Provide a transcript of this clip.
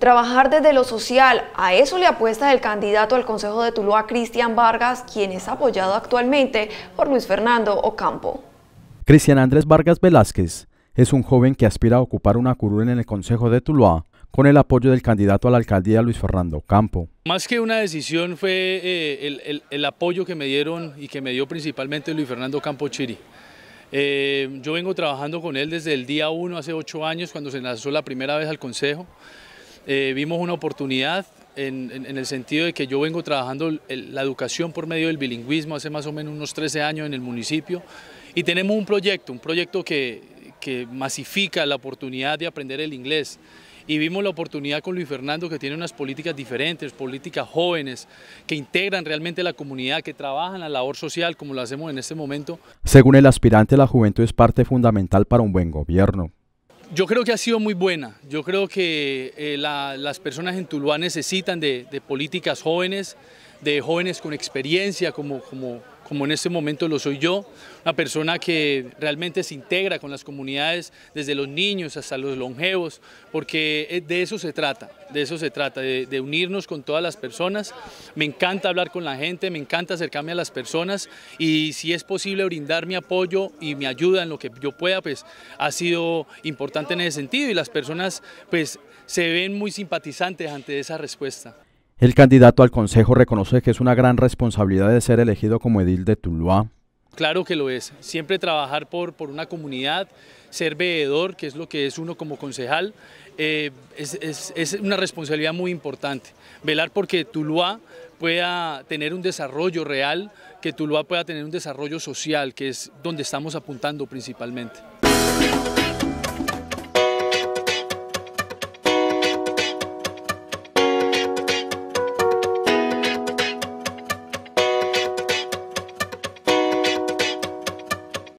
Trabajar desde lo social, a eso le apuesta el candidato al Consejo de Tuluá, Cristian Vargas, quien es apoyado actualmente por Luis Fernando Ocampo. Cristian Andrés Vargas Velázquez es un joven que aspira a ocupar una curul en el Consejo de Tuluá con el apoyo del candidato a la alcaldía Luis Fernando Campo. Más que una decisión fue eh, el, apoyo que me dieron y que me dio principalmente Luis Fernando Campo Chiri. Eh, yo vengo trabajando con él desde el día 1, hace ocho años, cuando se lanzó la primera vez al Consejo. Eh, vimos una oportunidad en, el sentido de que yo vengo trabajando la educación por medio del bilingüismo hace más o menos unos 13 años en el municipio y tenemos un proyecto, un proyecto que, que masifica la oportunidad de aprender el inglés y vimos la oportunidad con Luis Fernando que tiene unas políticas diferentes, políticas jóvenes, que integran realmente la comunidad, que trabajan la labor social como lo hacemos en este momento. Según el aspirante, la juventud es parte fundamental para un buen gobierno. Yo creo que ha sido muy buena. Yo creo que eh, las personas en Tuluá necesitan de, de, políticas jóvenes, de jóvenes con experiencia, como, como, como en este momento lo soy yo, una persona que realmente se integra con las comunidades, desde los niños hasta los longevos, porque eh, de eso se trata, de eso se trata, de, unirnos con todas las personas. Me encanta hablar con la gente, me encanta acercarme a las personas y si es posible brindar mi apoyo y mi ayuda en lo que yo pueda, pues ha sido importante en ese sentido y las personas pues se ven muy simpatizantes ante esa respuesta. El candidato al Consejo reconoce que es una gran responsabilidad de ser elegido como edil de Tuluá. Claro que lo es. Siempre trabajar por, por una comunidad, ser veedor, que es lo que es uno como concejal, eh, es, una responsabilidad muy importante. Velar porque Tuluá pueda tener un desarrollo real, que Tuluá pueda tener un desarrollo social, que es donde estamos apuntando principalmente.